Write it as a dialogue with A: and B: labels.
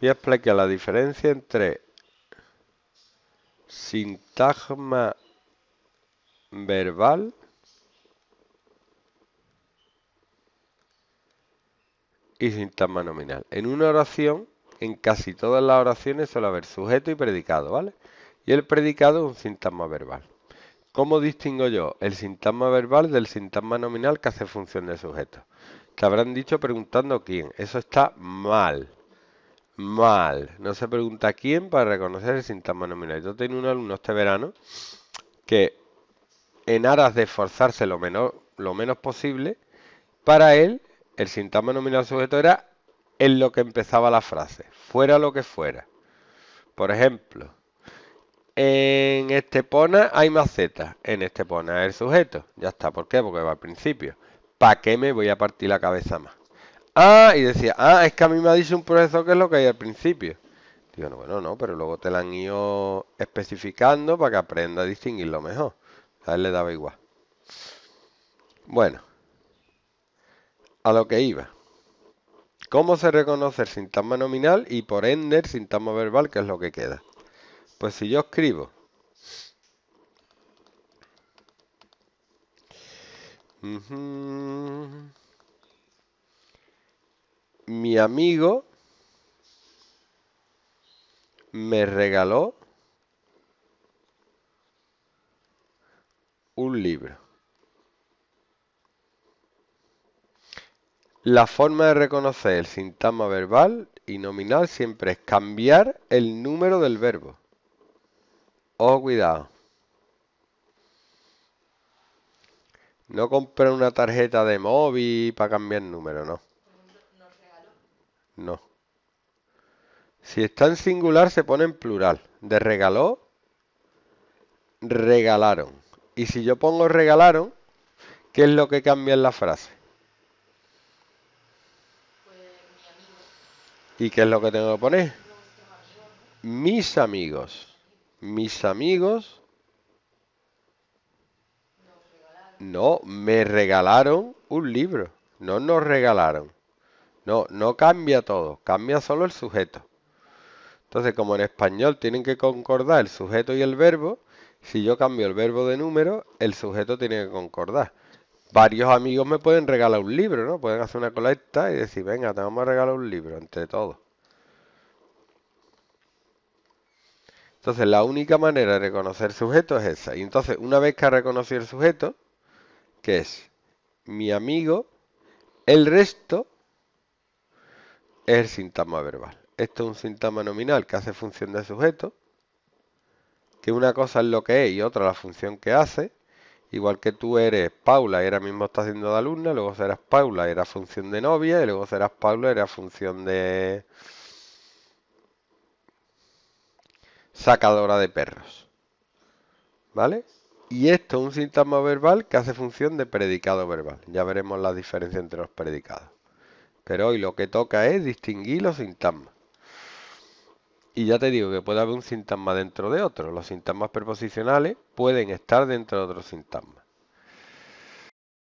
A: Voy a explicar la diferencia entre sintagma verbal y sintagma nominal. En una oración, en casi todas las oraciones suele haber sujeto y predicado, ¿vale? Y el predicado es un sintagma verbal. ¿Cómo distingo yo el sintagma verbal del sintagma nominal que hace función de sujeto? Te habrán dicho preguntando quién. Eso está mal mal. No se pregunta quién para reconocer el sintagma nominal. Yo tengo un alumno este verano que, en aras de esforzarse lo, lo menos posible, para él el sintagma nominal sujeto era en lo que empezaba la frase, fuera lo que fuera. Por ejemplo, en este Estepona hay Z, En este es el sujeto. Ya está. ¿Por qué? Porque va al principio. ¿Para qué me voy a partir la cabeza más? Ah, y decía, ah, es que a mí me ha dicho un profesor que es lo que hay al principio. Digo, bueno, no, pero luego te la han ido especificando para que aprenda a distinguirlo mejor. A él le daba igual. Bueno, a lo que iba. ¿Cómo se reconoce el sintagma nominal y por ende el sintagma verbal, que es lo que queda? Pues si yo escribo mi amigo me regaló un libro. La forma de reconocer el sintagma verbal y nominal siempre es cambiar el número del verbo. Ojo, cuidado. No compré una tarjeta de móvil para cambiar número, no. No. Si está en singular se pone en plural. De regaló, regalaron. Y si yo pongo regalaron, ¿qué es lo que cambia en la frase? ¿Y qué es lo que tengo que poner? Mis amigos. Mis amigos. No, me regalaron un libro. No nos regalaron. No, no cambia todo, cambia solo el sujeto. Entonces, como en español tienen que concordar el sujeto y el verbo, si yo cambio el verbo de número, el sujeto tiene que concordar. Varios amigos me pueden regalar un libro, ¿no? Pueden hacer una colecta y decir, venga, te vamos a regalar un libro, entre todos. Entonces, la única manera de reconocer sujeto es esa. Y entonces, una vez que ha reconocido el sujeto, que es mi amigo, el resto es el sintagma verbal. Esto es un sintagma nominal que hace función de sujeto, que una cosa es lo que es y otra la función que hace. Igual que tú eres Paula y ahora mismo estás haciendo de alumna, luego serás Paula y era función de novia, y luego serás Paula y era función de sacadora de perros. ¿Vale? Y esto es un sintagma verbal que hace función de predicado verbal. Ya veremos la diferencia entre los predicados. Pero hoy lo que toca es distinguir los sintagmas. Y ya te digo que puede haber un sintagma dentro de otro. Los sintagmas preposicionales pueden estar dentro de otro sintagmas.